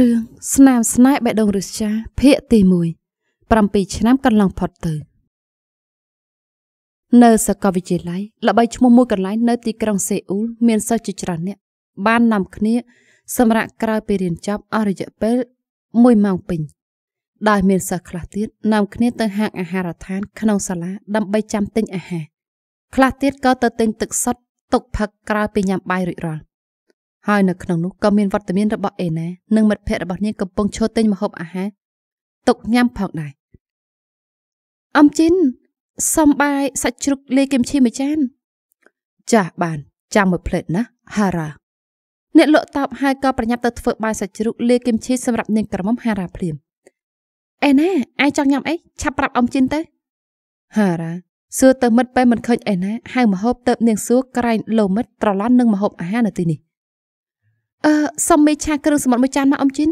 រឿងស្នាមស្នេហ៍បេះដូងឫស្យាភាគទី1 7ឆ្នាំ កន្លងផុតទៅនៅសាកលវិទ្យាល័យល្បីឈ្មោះមួយកន្លែងនៅទីក្រុងសេអ៊ូលមានសិស្សជាច្រើនអ្នកបាននាំ គ្នា សម្រាប់ក្រោយពីរៀនចប់អស់រយៈពេល1ម៉ោងពេញដោយមានសិស្សខ្លះទៀតនាំ គ្នា ទៅហាងអាហារដ្ឋាន ក្នុងសាលាដើម្បីចាំទិញអាហារខ្លះទៀតក៏ទៅទិញទឹកសុទ្ធទុកផឹកក្រោយពីញ៉ាំបាយរួចរាល់ហើយនៅក្នុងនោះក៏មានវត្តមានរបស់អេណានិងមិត្តភ័ក្តិរបស់នាងកំពុងឈរទិញម្ហូបអាហារទុកញ៉ាំផងដែរអំជីនសុំបាយសាច់ជ្រូកលេគឹមឈីមួយចាន ចាស់បានចាំមួយផ្លេតណាហារ៉ាអ្នកលក់តោបហើយក៏ប្រញាប់ទៅធ្វើបាយសាច់ជ្រូកលាគឹមឈីសម្រាប់នាងក្រមុំហារ៉ាភ្លាមអេណាអាយចង់ញ៉ាំអីឆាប់ប្រាប់អំជីនទៅហារ៉ាសួរទៅមិត្តពេលមិនឃើញអេណាហៅមហូបទៅនាងសួរក្រែងលោមិត្តត្រឡន់នឹងមហូបអាហារនៅទីនេះអឺសុំមេឆាគ្រឿងសមុទ្រមួយចានមកអ៊ំជីន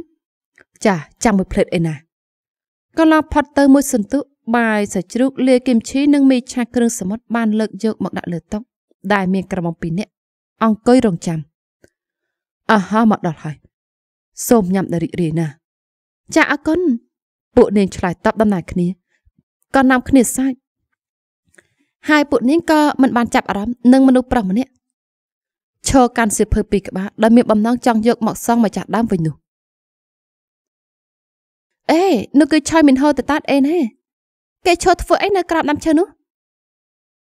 ចាចាំមួយផ្លេតអីណាក៏ឡោផុតទៅ មួយសន្ទុះបាយសាច់ជ្រូកលាយគីមឈីនិងមេឆាគ្រឿងសមុទ្របាន លើកយកមកដាក់លើតុដែលមានក្រមុំពីរនាក់អង្គុយរងចាំអាហាមកដល់ហើយសូមញ៉ាំដល់រីករាយណា ចាអរគុណពួកនាងឆ្លើយតបដំណើរគ្នាក៏នាំគ្នាសាច់ហើយពួកនាងក៏មិនបានចាប់អារម្មណ៍នឹងមនុស្សប្រុសម្នាក់ឈរកាន់សៀវភៅពីរក្បាលដោយមានបំណងចង់យកមកសងម្ចាស់ដើមវិញនោះអេនោះគឺឆយមិនហូរទៅតាតអេណែគេឈរធ្វើអីនៅក្រោមដើមឈើនោះ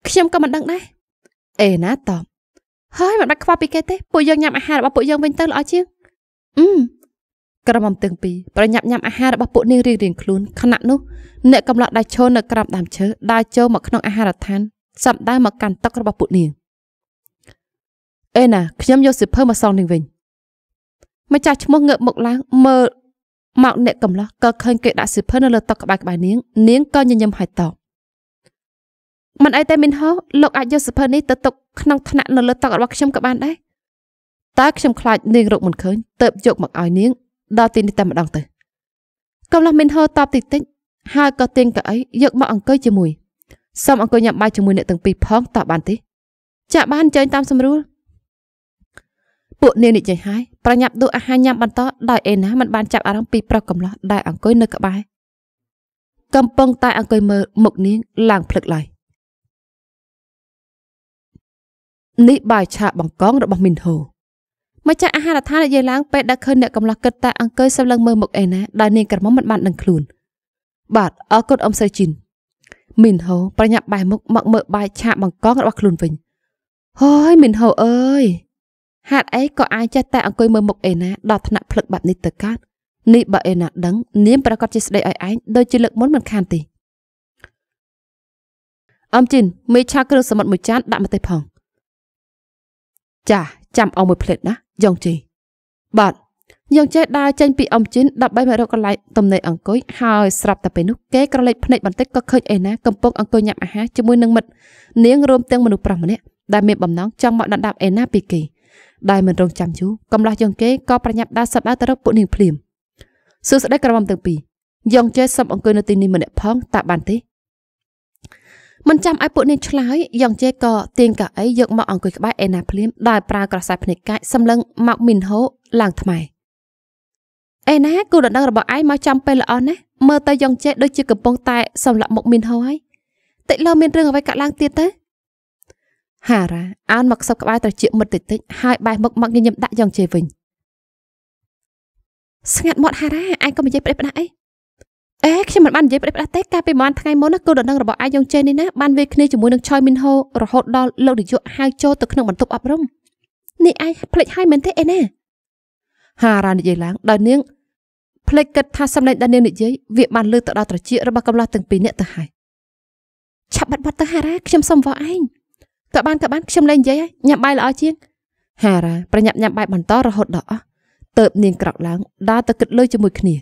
ខ្ញុំក៏មិនដឹងដែរអេណាតបហើយមិនបាច់ខ្វល់ពីគេទេពួកយើងញ៉ាំអាហាររបស់ពួកយើងវិញទៅល្អជាងអឺក្រុមអំទាំងពីរប្រញាប់ញ៉ាំអាហាររបស់ពួកនាងរៀងរៀងខ្លួនខណៈនោះអ្នកកំឡោះដៃឈរនៅក្រោមដើមឈើដើរចូលមកក្នុងអាហារដ្ឋានសំដៅមកកាន់តុរបស់ពួកនាងអេណាខ្ញុំយកសិភើមកសងនេះវិញម្ចាស់ឈ្មោះងើបមុខឡើងមើលមកអ្នកកំឡោះក៏ឃើញគេដាក់សិភើនៅលើតុក្បែរក្បែរនាងនាងក៏ញញឹមហើយតបមិនអីតែមីនហោលោកអាចយកសិភើនេះទៅទុកក្នុងថ្នាក់នៅលើតុរបស់ខ្ញុំក៏បានដែរតែខ្ញុំខ្លាចនាងរកមិនឃើញទៅយកមកឲ្យនាងដល់ទីនេះតែម្ដងទៅកំឡោះមីនហោតបតិចតិចហើយក៏ទាញកៅអីយកមកអង្គុយជាមួយសូមអង្គុយញ៉ាំបាយជាមួយអ្នកទាំងពីរផងតើបានទេចាក់បានចេញតាមស្រួលពួកនាងនិយាយហើយប្រញាប់ដួសអាហារញ៉ាំបន្តដោយអេណាមិនបានចាប់អារម្មណ៍ពីប្រុសកំឡោះដែលអង្គុយនៅក្បែរកំពុងតែអង្គុយមើលមុខនាងឡើងភ្លឹកឡើយនេះបាយឆាបង្កងរបស់មីនហូម្ចាស់អាហារដ្ឋាននិយាយឡើងពេលដែលឃើញអ្នកកំឡោះគិតតែអង្គុយសម្លឹងមើលមុខអេណាដែលនាងក្រមុំមិនបានដឹងខ្លួន បាទអរគុណអ៊ំសើជីនមីនហូ ប្រញាប់បែរមុខមកមើលបាយឆាបង្កងរបស់ខ្លួនវិញហើយមីនហូអើយហាត់អីក៏អាចចេះតែអង្គុយមើលមុខអេណាដល់ថ្នាក់ភ្លឹកបែបនេះទៅកើតនេះបើអេណាដឹង នាងប្រកាសជាស្ដីឲ្យឯងដូចជាលើកមុនមិនខានទេអំជីនមេឆាគ្រឿងសមុទ្រមួយចានដាក់មកទេផងចាចាំអងមួយផ្លេតណាយ៉ងជីបាទយ៉ងចេះដើរចេញពីអំជីនដើម្បីមករកកន្លែងទំនេរអង្គុយហើយស្រាប់តែពេលនោះគេក្រឡេកភ្នែកបន្តិចក៏ឃើញអេណាកំពុងអង្គុយញ៉ាំអាហារជាមួយនឹងមិត្តនាងរួមទាំងមនុស្សប្រុសម្នាក់ដែលមានបំណងចង់មកដណ្ដើមអេណាពីគេ។ដែលមិនរងចាំយូរកំឡោះយ៉ងជេក៏ប្រញាប់ដើរសັບដើរទៅរកពួកនាងភ្លាមសួស្ដីក្រមុំទាំងពីរយ៉ងជេសັບអង្គុយនៅទីនេះម្នាក់ផងតាបានទេមិនចាំឲ្យពួកនាងឆ្លើយយ៉ងជេក៏ទាញកៅអីយកមកអង្គុយក្បែរអេណាភ្លាមដោយប្រើក្រសែភ្នែកកាច់សម្លឹងមកមីនហូឡើងថ្មៃអេណាគូដណ្ដឹងរបស់ឯងមកចាំពេលល្អណាស់មើលទៅយ៉ងជេដូចជាកំពុងតែសម្លាក់មុខមីនហូហើយតិចលើមានរឿងអ្វីកើតឡើងទៀតទៅហារ៉ាអោនមកខ្សឹបក្បាលត្រចៀកមុតតិចតិចហើយបែរមុខមកញញឹមដាក់យ៉ងជេវិញស្ងាត់មាត់ហារ៉ាឯងក៏មិននិយាយប្រិបដាអីអេខ្ញុំមិនបាននិយាយប្រិបដាទេកាលពីប្រហែលថ្ងៃមុនគូដណ្ដឹងរបស់ឯងយ៉ងជេនេះណាបានវេគ្នាជាមួយនឹងឆយមីនហូរហូតដល់លោកនាយកហៅចូលទៅក្នុងបន្ទប់អប់រំនេះឯងភ្លេចហើយមែនទេអេណាហារ៉ានិយាយឡើងដោយនាងភ្លេចគិតថាសម្លេងដែលនាងនិយាយវាបានលើកទៅដល់ត្រចៀករបស់កំឡោះទាំងពីរនាក់ទៅហើយឆាប់បាត់បាត់ទៅហារ៉ាខ្ញុំសុំវល់ឯងក៏បានក៏បានខ្ញុំលែងនិយាយហើយញ៉ាំបាយល្អជាងហារ៉ាប្រញាប់ញ៉ាំបាយបន្តរហូតដល់អស់ទៅបនាងក្រោកឡើងដើរទៅគិតលុយជាមួយគ្នា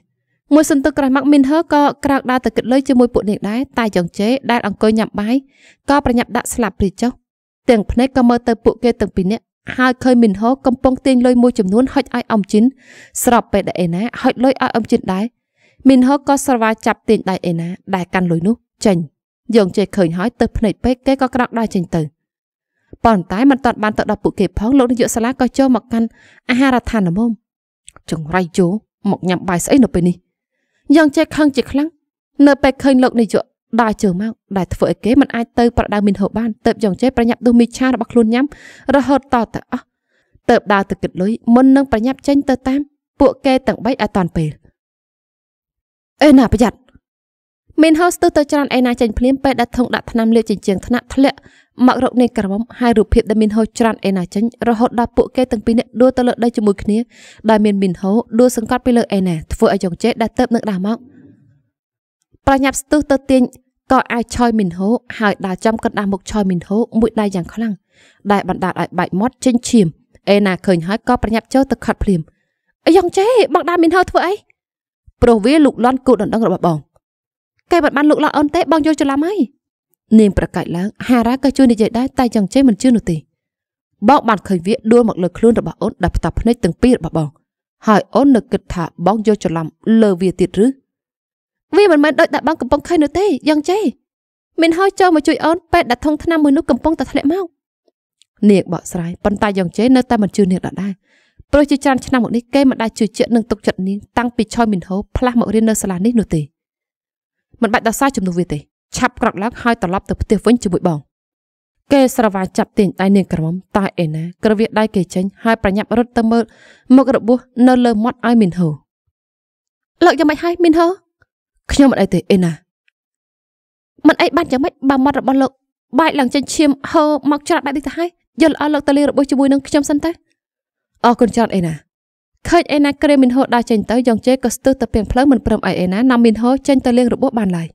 មួយសន្ទុះក្រោយមកមីនហឺក៏ក្រោកដើរទៅគិតលុយជាមួយពួកនាងដែរតែយ៉ងជេដែលអង្គុយញ៉ាំបាយក៏ប្រញាប់ដាក់ស្លាបព្រាចុះទាំងភ្នែកក៏មើលទៅពួកគេទាំងពីរនាក់ហើយឃើញមីនហូកំពុងទាញលុយមួយចំនួនហុចឲ្យអំជីនស្របពេលដែលអេណាហុចលុយឲ្យអំជីនដែរមីនហូក៏ស្រវាចាប់ទាញដៃអេណា ដែលកាន់លុយនោះចេញយើងជេឃើញហើយទៅភ្នែកពេកគេក៏ក្រោកដើរចេញទៅប៉ុន្តែមិនទាន់បានទៅដល់ពួកគេ ផងលោកនាយកសាលាក៏ចូលមកកាន់អាហារដ្ឋានមុំចង្រៃយោមកញ៉ាំបាយស្អីនៅពេលនេះយ៉ាងចេះខឹងជាខ្លាំងនៅ ពេលឃើញលោកនាយកដើរជើងមកដែលធ្វើឲ្យគេមិនអាចទៅប្រដៅមីនហូបបានទៅយ៉ាងចេះប្រញាប់ដុសមីឆារបស់ខ្លួនញ៉ាំរហូតតទៅអស់ទៅ ដើរទៅគិតលុយមុននឹងប្រញាប់ចេញទៅតាម ពួកគេទាំងបីឲ្យតាន់ពេលអេណាប្រយ័ត្នមានហោស្ទុះទៅច្រើនឯណាចាញ់ភ្លាមពេលដែលធុងដាក់ថ្នាំលាបជញ្ជាំងថ្នាក់ធ្លាក់មករកនៃក្រមុំហើយរូបភាពដែលមានហោច្រើនឯណាចាញ់រហូតដល់ពួកគេទាំងពីរនាក់ដួលទៅលើដីជាមួយគ្នាដែលមានមីនហោដួលសង្កត់ពីលើឯណាធ្វើឲ្យយ៉ងចេដែលទៅនឹងដាស់មកប្រញាប់ស្ទុះទៅទាញក៏អាចឆយមីនហោហើយដើរចំកណ្ដាស់មុខឆយមីនហោមួយដៃយ៉ាងខ្លាំងដែលបណ្ដាលឲ្យបែកមាត់ចេញឈាមឯណាឃើញហើយក៏ប្រញាប់ចូលទៅខាត់ភ្លាមយ៉ងចេបងដើរមីនហោធ្វើអីព្រោះវាលុកលាន់គូដណ្ដឹងរបស់បងគេមិនបានលុកលក់អូនទេបងយល់ច្រឡំហើយនាងប្រកាច់ឡើងហារ៉ាក៏ជួយនិយាយដែរតែចង់ចេះមិនជឿនោះទេបងបានឃើញវាដួលមកលើខ្លួនរបស់អូនដែលផ្ទាប់ភ្នែកទាំងពីររបស់បងហើយអូននៅគិតថាបងយល់ច្រឡំលើវាទៀតឬវាមិនមែនដូចដែលបងកំពុងឃើញនោះទេយ៉ាងចេះមានហើយចូលមកជួយអូនពេលដែលធុងថ្នាំមួយនោះកំពុងតែធ្លាក់មកនាងបកស្រាយប៉ុន្តែយ៉ាងចេះនៅតែមិនជឿនាងដដែលព្រោះជាច្រើនឆ្នាំមកនេះគេមិនដែលជឿជាក់នឹងទុកចិត្តនាងតាំងពីឆយមីនហូផ្លាស់មករៀននៅសាលានេះនោះទេមិនបាច់ដោះសារជំនួសវាទេឆាប់ក្រត់ឡើងហើយត្រឡប់ទៅផ្ទះវិញជាមួយបងគេស្រវាចាប់ទាញដៃនាងក្រមុំតើអេណាក្រវៀដៃគេចេញហើយប្រញាប់រត់ទៅមើលមុខរបួសនៅលើមាត់ឲ្យមីនហូលោកយ៉ាងម៉េចហើយមីនហូខ្ញុំមិនអីទេអេណាមិនអីបានយ៉ាងម៉េចបើមាត់របស់លោកបែកឡើងចេញឈាមហូរមកច្រាត់បែបនេះទៅហើយយល់អស់លោកតលីរបួសជាមួយនឹងខ្ញុំសិនទៅអរគុណច្រើនអេណាឃើញអេណាក្រេមីនហូដើរចេញទៅយ៉ងជេក៏ស្ទើរទៅពេញផ្លូវមិនព្រមឲ្យអេណានាំមីនហូចេញទៅលៀងរបួសបានឡើយ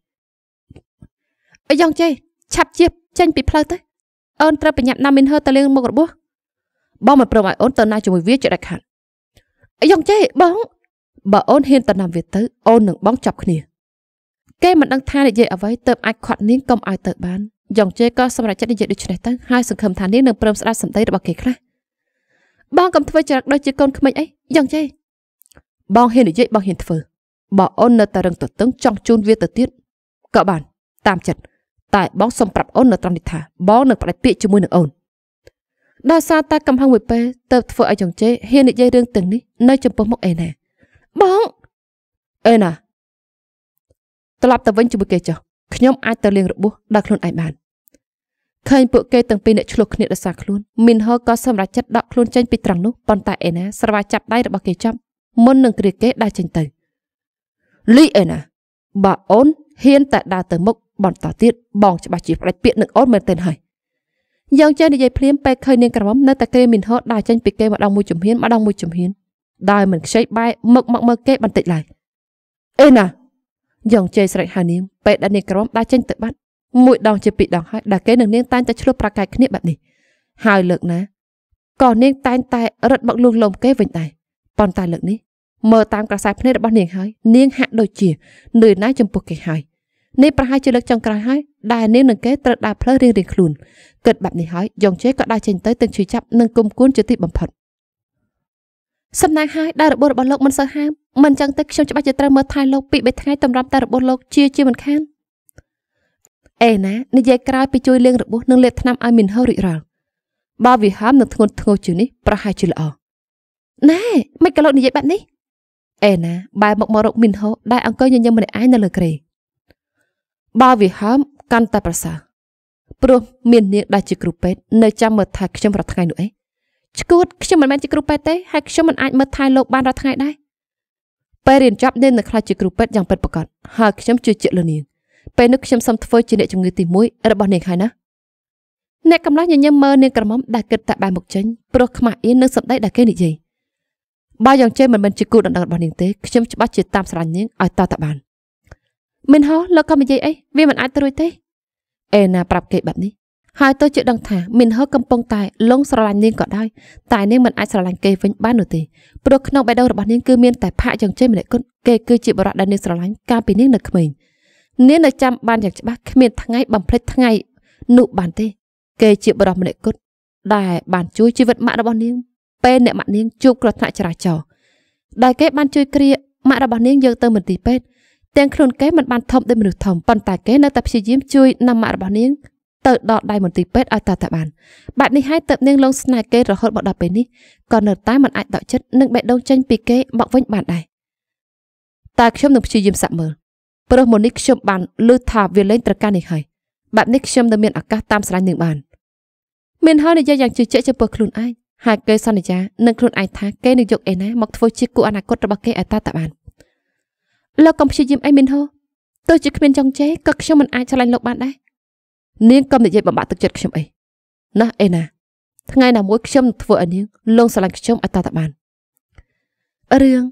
អីយ៉ងជេឆាប់ជៀបចេញ ពីផ្លូវទៅអូនត្រូវប្រញាប់នាំមីនហូទៅលៀងមុខរបួសបងមិនព្រមឲ្យអូនទៅណាជាមួយវាជាដាច់ខាតអីយ៉ងជេបងបើអូនហ៊ានទៅនាំវាទៅ អូននឹងបងចាប់គ្នាគេមិនដឹងថានិយាយអ្វីទៅអាចខាត់នាងកុំឲ្យទៅបានយ៉ងជេក៏សម្រេចចិត្តនិយាយដូចនេះទៅហើយសង្ឃឹមថានាងនឹងព្រមស្ដាប់សម្ដីរបស់គេខ្លះ។បងកុំធ្វើចរិតដូចជាកូនក្មេងអីយ៉ាងចេះបងហ៊ាននិយាយបងហ៊ានធ្វើបើអូននៅតែរឹងទទឹង ចង់ជូនវាទៅទៀតក៏បាន តាមចិត្តតែបងសូមប្រាប់អូននៅត្រង់នេះថាបងនឹងផ្ដាច់ពាក្យជាមួយនឹងអូនដោយសារតែកំហឹងមួយពេលទៅធ្វើឲ្យចង្ចេហ៊ាននិយាយរឿងទាំងនេះនៅចំពោះមុខអេណាបងអេណាត្រឡប់ទៅវិញជាមួយគេចុះខ្ញុំអាចទៅលៀងរបួសដល់ខ្លួនឯងបានឃើញពួកគេទាំងពីរអ្នកឆ្លោះគ្នាដោយសារខ្លួនមីនហឺក៏សម្រេចចិត្តដកខ្លួនចេញពីត្រង់នោះប៉ុន្តែអេណាស្រវាចាប់ដៃរបស់គេចាប់មុននឹងគ្រាគេដើរចេញទៅលីអេណាបើអូនហ៊ានតែដើរទៅមុខបន្តទៀតបងច្បាស់ជាផ្ដាច់ពាក្យនឹងអូនមែនទែនហើយយើងចេះនិយាយភ្លាមពេលឃើញនាងក្រមុំនៅតែគេមានហត់ដើរចេញពីគេម្ដងមួយជំហានម្ដងមួយជំហានដើរមិនខ្ចីបែកមកមកមើលគេបន្តិចឡើយអេណាយើងចេះស្រែកហៅនាងពេលដែលនាងក្រមុំដើរចេញទៅបាត់មួយដងជាពីរដងហើយដែលគេនឹងនាងតែងតែឆ្លោះប្រកែកគ្នាបែបនេះហើយលើកណាក៏នាងតែងតែ រត់មកលួងលោមគេវិញដែរប៉ុន្តែលើកនេះមើលតាមក្រសែភ្នែករបស់នាងហើយនាងហាក់ដូចជានឿយណាស់ចំពោះគេហើយនេះប្រហែលជាលើកចុងក្រោយហើយដែលនាងនឹងគេត្រូវដើរផ្លូវរៀងៗខ្លួនគិតបែបនេះហើយយ៉ងជេក៏ដើរចេញទៅទាំងឈឺចាប់និងគុំគួនជាទីបំផុតសំណាងហើយដែលរបបរបស់លោកមិនសូវហាមមិនចឹងទេខ្ញុំច្បាស់ជាត្រូវមើលថែលោកពីរបីថ្ងៃតម្រាប់តែរបបលោកជាជាមិនខានអេណានិយាយក្រោយពីជួយលាងរបួសនិងលាបថ្នាំឲ្យមានហូររួចរាល់បើវាហើមនៅធ្ងន់ធ្ងរជាងនេះប្រហែលជាល្អណែមិនក៏លោកនិយាយបែបនេះអេណាបែរមកមករកមីនហូដែលអង្គុយញញឹមម្នាក់ឯងនៅលើគ្រែបើវាហើមកាន់តែប្រសើរព្រោះមាននាងដែលជាគ្រូពេទ្យនៅចាំមើលថែខ្ញុំរាល់ថ្ងៃនោះឯងឈួត ខ្ញុំមិនមែនជាគ្រូពេទ្យទេហើយខ្ញុំមិនអាចមើលថែលោកបានរាល់ថ្ងៃដែរពេលរៀនចប់នាងនៅខ្លាចជាគ្រូពេទ្យយ៉ាងពិតប្រាកដហើយខ្ញុំជឿជាក់លើនាងពេលនេះខ្ញុំសូមធ្វើជាអ្នកជំងឺទី1របស់នាងហើយណាអ្នកកំឡោះញញឹមមើលនាងក្រមុំដែលគិតតែបែរមុខចេញព្រោះខ្មាស់អៀននឹងសម្ដីដែលគេនិយាយបើយ៉ាងចេះមិនមែនជាគូដណ្ដឹងរបស់នាងទេខ្ញុំច្បាស់ជាតាមស្រឡាញ់នាងឲ្យតតបានមិនហោះលោកក៏និយាយអីវាមិនអាចត្រួយទេអេណាប្រាប់គេបែបនេះហើយទោះជាដឹងថាមិនហោះកំពុងតែលងស្រឡាញ់នាងក៏ដោយតែនាងមិនអាចស្រឡាញ់គេវិញបាននោះទេព្រោះក្នុងបេះដូងរបស់នាងគឺមានតែផាកយ៉ាងចេះម្នាក់គត់គេគឺជាបរិបទដែលនាងស្រឡាញ់កាលពីនាងនៅក្មេង។នាងនៅចាំបានយ៉ាងច្បាស់គ្មានថ្ងៃបំភ្លេចថ្ងៃនោះបានទេ គេជាបរិសម្នាក់គត់ដែលបានជួយជីវិតម៉ាក់របស់នាងពេលអ្នកម៉ាក់នាងជួបគ្រោះថ្នាក់ចរាចរណ៍ដែលគេបានជួយគ្រាម៉ាក់របស់នាងយកទៅមន្ទីរពេទ្យទាំងខ្លួនគេមិនបានធំដូចមនុស្សធំប៉ុន្តែគេនៅតែព្យាយាមជួយនាំម៉ាក់របស់នាងទៅដល់ដៃមន្ទីរពេទ្យឲ្យតើតើបានបែបនេះហើយទៅនាងលងស្នេហ៍គេរហូតមកដល់ពេលនេះក៏នៅតែមិនអាចដកចិត្តនិងបេះដូងចេញពីគេមកវិញបានដែរតែខ្ញុំនឹងព្យាយាមសាក់មើលព្រោះមុននេះខ្ញុំបានឮថាវាលេងត្រកានេះហើយបែបនេះខ្ញុំនៅមានឱកាសតាមស្រាញ់នឹងបានមានហើយនិយាយយ៉ាងជឿជាក់ចំពោះខ្លួនឯងហើយគេសន្យានឹងខ្លួនឯងថាគេនឹងយកអេណាមកធ្វើជាគូអនាគតរបស់គេឲ្យតាតាបានលោកកំព្យាយាមអីមានហូទោះជាគ្មានចង់ចេះក៏ខ្ញុំមិនអាចឆ្លាញ់លោកបាន ដែរនាងកុំនិយាយបំបាក់ទឹកចិត្តខ្ញុំអីណាស់អេណាថ្ងៃណាមួយខ្ញុំនឹងធ្វើឲ្យនាងលងស្រឡាញ់ខ្ញុំឲ្យតាតាបានរឿង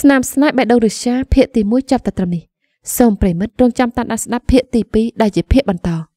ស្នាមស្នាយបេះដូងរិសាភាកទី1ចាប់តែត្រឹមនេះសូមប្រិមិត្តរងចាំតាមដានស្ដាប់ភាគទី2ដែលជាភាគបន្ត។